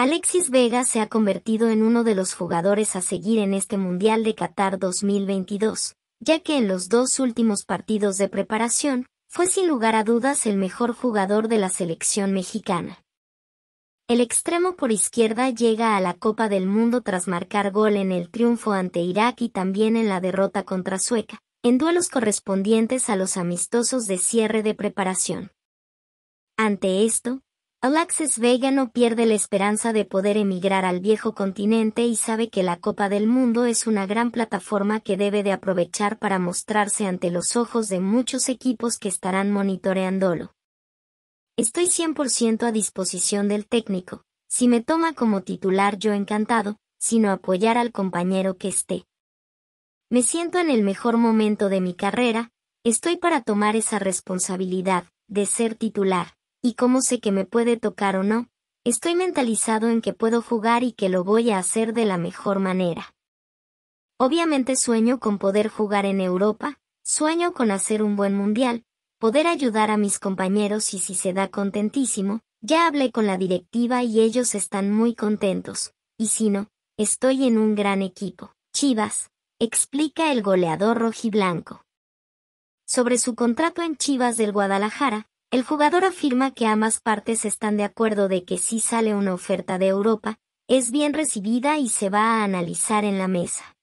Alexis Vega se ha convertido en uno de los jugadores a seguir en este Mundial de Qatar 2022, ya que en los dos últimos partidos de preparación, fue sin lugar a dudas el mejor jugador de la selección mexicana. El extremo por izquierda llega a la Copa del Mundo tras marcar gol en el triunfo ante Irak y también en la derrota contra Sueca, en duelos correspondientes a los amistosos de cierre de preparación. Ante esto, Alexis Vega no pierde la esperanza de poder emigrar al viejo continente y sabe que la Copa del Mundo es una gran plataforma que debe de aprovechar para mostrarse ante los ojos de muchos equipos que estarán monitoreándolo. Estoy 100% a disposición del técnico, si me toma como titular yo encantado, sino apoyar al compañero que esté. Me siento en el mejor momento de mi carrera, estoy para tomar esa responsabilidad, de ser titular. ¿Y cómo sé que me puede tocar o no? Estoy mentalizado en que puedo jugar y que lo voy a hacer de la mejor manera. Obviamente sueño con poder jugar en Europa, sueño con hacer un buen mundial, poder ayudar a mis compañeros y si se da contentísimo, ya hablé con la directiva y ellos están muy contentos, y si no, estoy en un gran equipo. Chivas, explica el goleador rojiblanco. Sobre su contrato en Chivas del Guadalajara, el jugador afirma que ambas partes están de acuerdo de que si sale una oferta de Europa, es bien recibida y se va a analizar en la mesa.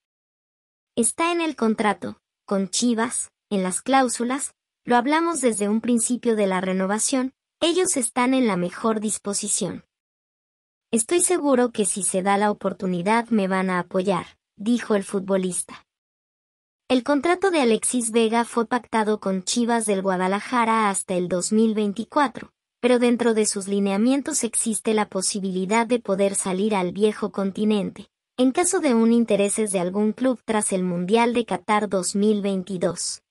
Está en el contrato, con Chivas, en las cláusulas, lo hablamos desde un principio de la renovación, ellos están en la mejor disposición. Estoy seguro que si se da la oportunidad me van a apoyar, dijo el futbolista. El contrato de Alexis Vega fue pactado con Chivas del Guadalajara hasta el 2024, pero dentro de sus lineamientos existe la posibilidad de poder salir al viejo continente, en caso de un intereses de algún club tras el Mundial de Qatar 2022.